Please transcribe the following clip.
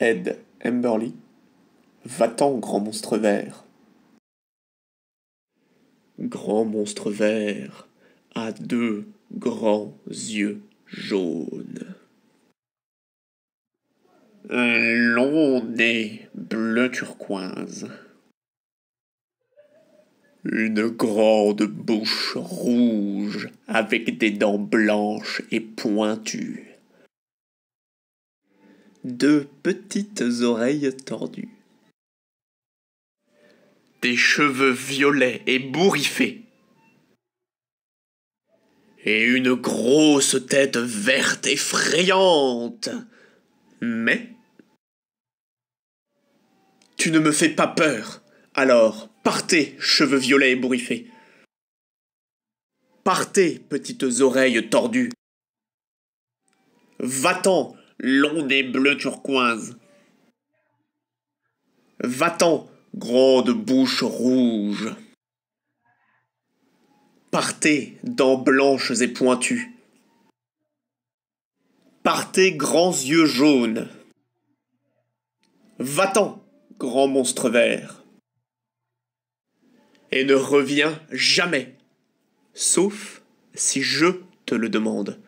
Ed Emberley Va-t'en, grand monstre vert. Grand monstre vert a deux grands yeux jaunes. Un long nez bleu turquoise. Une grande bouche rouge avec des dents blanches et pointues deux petites oreilles tordues. Des cheveux violets et bourriffés. Et une grosse tête verte effrayante. Mais... Tu ne me fais pas peur. Alors, partez, cheveux violets et bourriffés. Partez, petites oreilles tordues. Va-t'en, long des bleus turquoise. Va-t'en, grande bouche rouge. Partez, dents blanches et pointues. Partez, grands yeux jaunes. Va-t'en, grand monstre vert. Et ne reviens jamais, sauf si je te le demande.